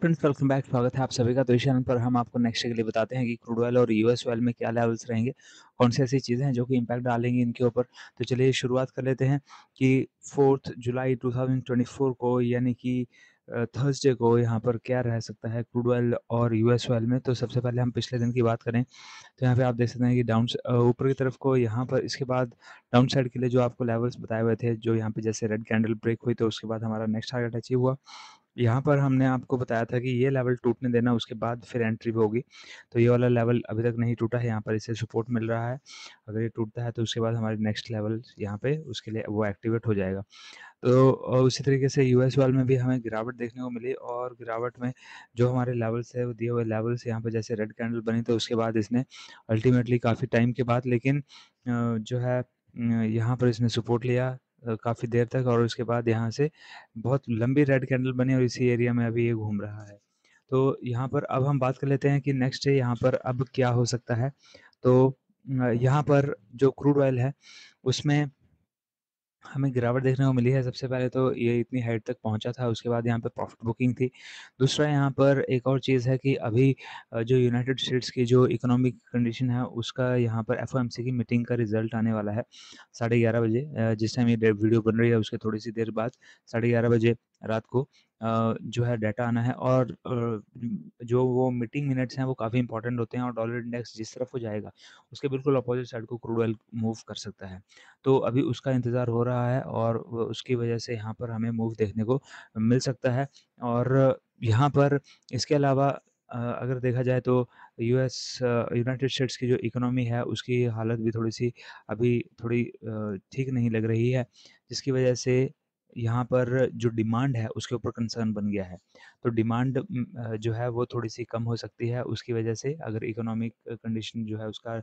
Friends welcome back स्वागत है आप सभी का तो इस चैनल पर हम आपको नेक्स्ट के लिए बताते हैं कि क्रूड ऑयल और यूएस ऑयल में क्या लेवल्स रहेंगे कौन सी ऐसी चीज़ें हैं जो कि इम्पैक्ट डालेंगी इनके ऊपर तो चलिए शुरुआत कर लेते हैं कि फोर्थ जुलाई 2024 को यानी कि थर्सडे को यहाँ पर क्या रह सकता है क्रूड ऑयल और यूएस ऑयल में तो सबसे पहले हम पिछले दिन की बात करें तो यहाँ पे आप देख सकते हैं कि डाउन ऊपर की तरफ को यहाँ पर इसके बाद डाउन साइड के लिए जो आपको लेवल्स बताए हुए थे जो यहाँ पे जैसे रेड कैंडल ब्रेक हुई तो उसके बाद हमारा नेक्स्ट टारगेट अचीव हुआ यहाँ पर हमने आपको बताया था कि ये लेवल टूटने देना उसके बाद फिर एंट्री भी होगी तो ये वाला लेवल अभी तक नहीं टूटा है यहाँ पर इसे सपोर्ट मिल रहा है अगर ये टूटता है तो उसके बाद हमारे नेक्स्ट लेवल यहाँ पे उसके लिए वो एक्टिवेट हो जाएगा तो उसी तरीके से यूएस वाल में भी हमें गिरावट देखने को मिली और गिरावट में जो हमारे लेवल्स है वो दिए हुए लेवल्स यहाँ पे जैसे रेड कैंडल बनी तो उसके बाद इसने अल्टीमेटली काफ़ी टाइम के बाद लेकिन जो है यहाँ पर इसने सपोर्ट लिया काफ़ी देर तक और उसके बाद यहाँ से बहुत लंबी रेड कैंडल बनी और इसी एरिया में अभी ये घूम रहा है तो यहाँ पर अब हम बात कर लेते हैं कि नेक्स्ट डे यहाँ पर अब क्या हो सकता है तो यहाँ पर जो क्रूड ऑयल है उसमें हमें गिरावट देखने को मिली है सबसे पहले तो ये इतनी हाइट तक पहुंचा था उसके बाद यहाँ पे प्रॉफिट बुकिंग थी दूसरा यहाँ पर एक और चीज़ है कि अभी जो यूनाइटेड स्टेट्स की जो इकोनॉमिक कंडीशन है उसका यहाँ पर एफ की मीटिंग का रिजल्ट आने वाला है साढ़े ग्यारह बजे जिस टाइम ये वीडियो बन रही है उसके थोड़ी सी देर बाद साढ़े ग्यारह बजे रात को जो है डाटा आना है और जो वो मीटिंग मिनट्स हैं वो काफ़ी इंपॉर्टेंट होते हैं और डॉलर इंडेक्स जिस तरफ हो जाएगा उसके बिल्कुल अपोजिट साइड को क्रूड ऑयल मूव कर सकता है तो अभी उसका इंतज़ार हो रहा है और उसकी वजह से यहाँ पर हमें मूव देखने को मिल सकता है और यहाँ पर इसके अलावा अगर देखा जाए तो यूएस यूनाइटेड स्टेट्स की जो इकोनॉमी है उसकी हालत भी थोड़ी सी अभी थोड़ी ठीक नहीं लग रही है जिसकी वजह से यहाँ पर जो डिमांड है उसके ऊपर कंसर्न बन गया है तो डिमांड जो है वो थोड़ी सी कम हो सकती है उसकी वजह से अगर इकोनॉमिक कंडीशन जो है उसका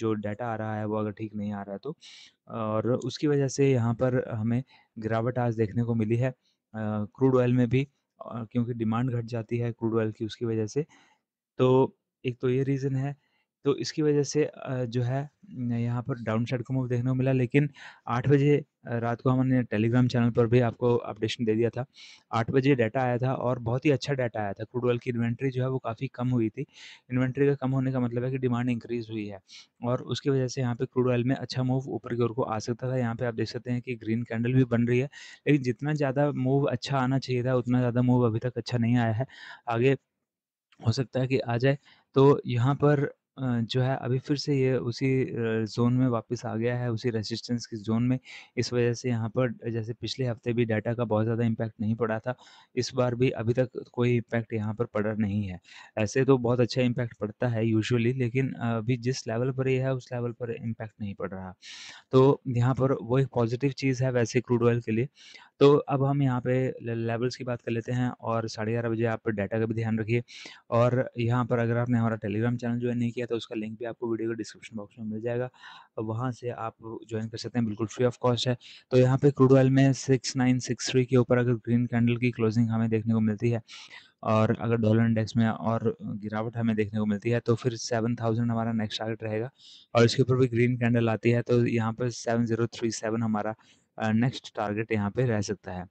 जो डाटा आ रहा है वो अगर ठीक नहीं आ रहा है तो और उसकी वजह से यहाँ पर हमें गिरावट आज देखने को मिली है क्रूड ऑयल में भी क्योंकि डिमांड घट जाती है क्रूड ऑयल की उसकी वजह से तो एक तो ये रीज़न है तो इसकी वजह से जो है यहाँ पर डाउन साइड को मूव देखने को मिला लेकिन आठ बजे रात को हमने टेलीग्राम चैनल पर भी आपको अपडेशन दे दिया था। आठ बजे डाटा आया था और बहुत ही अच्छा डाटा आया था। क्रूड ऑयल की इन्वेंट्री जो है वो काफ़ी कम हुई थी। इन्वेंट्री का कम होने का मतलब है कि डिमांड इंक्रीज़ हुई है और उसकी वजह से यहाँ पर क्रूड ऑयल में अच्छा मूव ऊपर की ओर को आ सकता था। यहाँ पर आप देख सकते हैं कि ग्रीन कैंडल भी बन रही है। लेकिन जितना ज़्यादा मूव अच्छा आना चाहिए था, उतना ज़्यादा मूव अभी तक अच्छा नहीं आया है। आगे हो सकता है कि आ जाए। तो यहाँ पर जो है अभी फिर से ये उसी ज़ोन में वापस आ गया है, उसी रेज़िस्टेंस के ज़ोन में। इस वज़ह से यहाँ पर जैसे पिछले हफ़्ते भी डाटा का बहुत ज़्यादा इम्पैक्ट नहीं पड़ा था, इस बार भी अभी तक कोई इम्पैक्ट यहाँ पर पड़ा नहीं है। ऐसे तो बहुत अच्छा इम्पैक्ट पड़ता है यूजुअली लेकिन अभी जिस लेवल पर यह है उस लेवल पर इम्पैक्ट नहीं पड़ रहा। तो यहाँ पर वो एक पॉज़िटिव चीज़ है वैसे क्रूड ऑयल के लिए। तो अब हम यहाँ पे लेवल्स की बात कर लेते हैं और साढ़े ग्यारह बजे आप डाटा का भी ध्यान रखिए और यहाँ पर अगर आपने हमारा टेलीग्राम चैनल ज्वाइन नहीं किया तो उसका लिंक भी आपको वीडियो के डिस्क्रिप्शन बॉक्स में मिल जाएगा वहाँ से आप ज्वाइन कर सकते हैं बिल्कुल फ्री ऑफ कॉस्ट है तो यहाँ पे क्रूड ऑयल में सिक्स नाइन सिक्स थ्री के ऊपर अगर ग्रीन कैंडल की क्लोजिंग हमें देखने को मिलती है और अगर डॉलर इंडेक्स में और गिरावट हमें देखने को मिलती है तो फिर सेवन थाउजेंड हमारा नेक्स्ट टारगेट रहेगा और इसके ऊपर भी ग्रीन कैंडल आती है तो यहाँ पर सेवन जीरो थ्री सेवन हमारा नेक्स्ट टारगेट यहाँ पे रह सकता है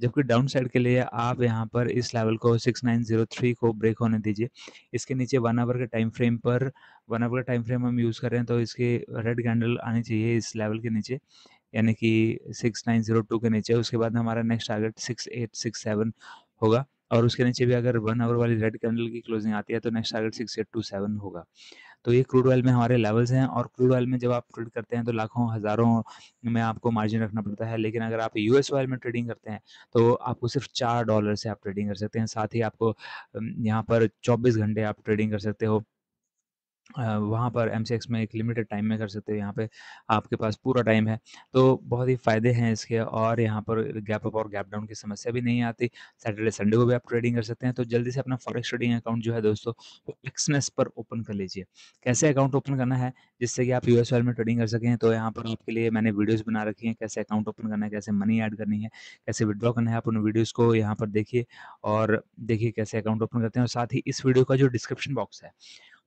जबकि डाउन साइड के लिए आप यहाँ पर इस लेवल को 6903 को ब्रेक होने दीजिए इसके नीचे वन आवर के टाइम फ्रेम पर वन आवर का टाइम फ्रेम हम यूज़ कर रहे हैं तो इसके रेड कैंडल आनी चाहिए इस लेवल के नीचे यानी कि 6902 के नीचे उसके बाद हमारा नेक्स्ट टारगेट सिक्स होगा और उसके नीचे भी अगर वन आवर वाली रेड कैंडल की क्लोजिंग आती है तो नेक्स्ट टारगेट सिक्स होगा तो ये क्रूड ऑयल में हमारे लेवल्स हैं और क्रूड ऑयल में जब आप ट्रेड करते हैं तो लाखों हज़ारों में आपको मार्जिन रखना पड़ता है लेकिन अगर आप यूएस ऑयल में ट्रेडिंग करते हैं तो आपको सिर्फ चार डॉलर से आप ट्रेडिंग कर सकते हैं साथ ही आपको यहाँ पर चौबीस घंटे आप ट्रेडिंग कर सकते हो वहाँ पर एम में एक लिमिटेड टाइम में कर सकते हो, यहाँ पे आपके पास पूरा टाइम है। तो बहुत ही फ़ायदे हैं इसके और यहाँ पर गैप अप और गैप डाउन की समस्या भी नहीं आती। सैटरडे, संडे को भी आप ट्रेडिंग कर सकते हैं। तो जल्दी से अपना फॉरेक्स ट्रेडिंग अकाउंट जो है दोस्तों, वो एक्सनेस पर ओपन कर लीजिए। कैसे अकाउंट ओपन करना है, जिससे कि आप यूएस डॉलर में ट्रेडिंग कर सकें, तो यहाँ पर आपके लिए मैंने वीडियोज़ बना रखी हैं, कैसे अकाउंट ओपन करना है, कैसे मनी ऐड करनी है, कैसे विदड्रॉ करना है। आप उन वीडियोज़ को यहाँ पर देखिए और देखिए कैसे अकाउंट ओपन करते हैं और साथ ही इस वीडियो का जो डिस्क्रिप्शन बॉक्स है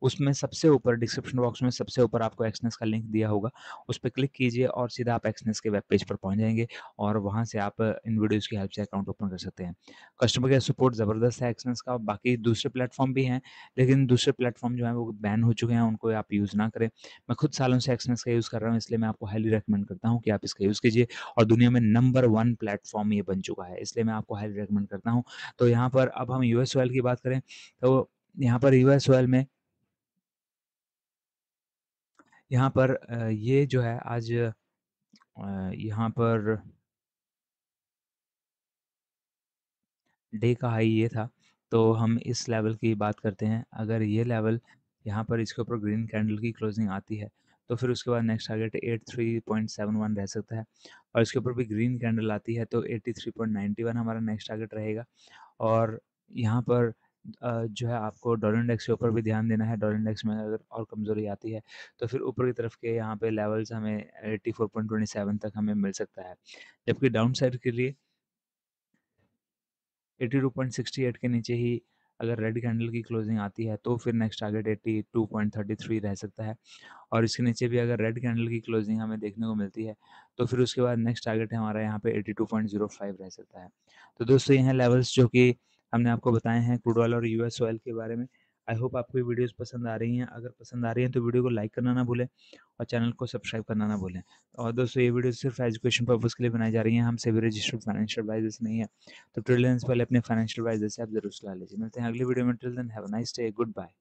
उसमें सबसे ऊपर डिस्क्रिप्शन बॉक्स में सबसे ऊपर आपको एक्सनेस का लिंक दिया होगा उस पर क्लिक कीजिए और सीधा आप एक्सनेस के वेब पेज पर पहुंच जाएंगे और वहाँ से आप इन वीडियोज़ की हेल्प से अकाउंट ओपन कर सकते हैं कस्टमर केयर सपोर्ट ज़बरदस्त है एक्सनेस का बाकी दूसरे प्लेटफॉर्म भी हैं लेकिन दूसरे प्लेटफॉर्म जो है वो बैन हो चुके हैं उनको आप यूज़ ना करें मैं खुद सालों से एक्सनेस का यूज़ कर रहा हूँ इसलिए मैं आपको हाईली रिकमेंड करता हूँ कि आप इसका यूज़ कीजिए और दुनिया में नंबर वन प्लेटफॉर्म ये बन चुका है इसलिए मैं आपको हाईली रिकमेंड करता हूँ तो यहाँ पर अब हम यूएस ऑयल की बात करें तो यहाँ पर यूएस ऑयल में यहाँ पर ये जो है आज यहाँ पर डे का हाई ये था तो हम इस लेवल की बात करते हैं अगर ये लेवल यहाँ पर इसके ऊपर ग्रीन कैंडल की क्लोजिंग आती है तो फिर उसके बाद next target eight three point seven one रह सकता है और इसके ऊपर भी ग्रीन कैंडल आती है तो eighty three point ninety one हमारा नेक्स्ट टारगेट रहेगा और यहाँ पर जो है आपको डॉलर इंडेक्स के ऊपर भी ध्यान देना है डॉलर इंडेक्स में अगर और कमज़ोरी आती है तो फिर ऊपर की तरफ के यहाँ पे लेवल्स हमें फोर पॉइंट ट्वेंटी सेवन तक हमें मिल सकता है जबकि डाउन साइड के लिए eighty two point sixty eight के नीचे ही अगर रेड कैंडल की क्लोजिंग आती है तो फिर next target two point thirty three रह सकता है और इसके नीचे भी अगर रेड कैंडल की क्लोजिंग हमें देखने को मिलती है तो फिर उसके बाद नेक्स्ट टारगेट हमारा यहाँ पे टू पॉइंट जीरो फाइव रह सकता है तो दोस्तों हैं लेवल्स जो कि हमने आपको बताए हैं क्रूड ऑयल और यूएस ऑयल के बारे में आई होप आपको ये वीडियोस पसंद आ रही हैं अगर पसंद आ रही हैं तो वीडियो को लाइक करना ना भूलें और चैनल को सब्सक्राइब करना ना भूलें और दोस्तों ये वीडियो सिर्फ एजुकेशन पर्पज़ के लिए बनाई जा रही हैं हमसे भी रजिस्टर्ड फाइनेंशियल एडवाइजर्स नहीं है तो ट्रिलियंस पहले अपने फाइनेंशियल एडवाइजर से आप जरूर सलाह लीजिए मिलते हैं अगली वीडियो में till then have nice day good bye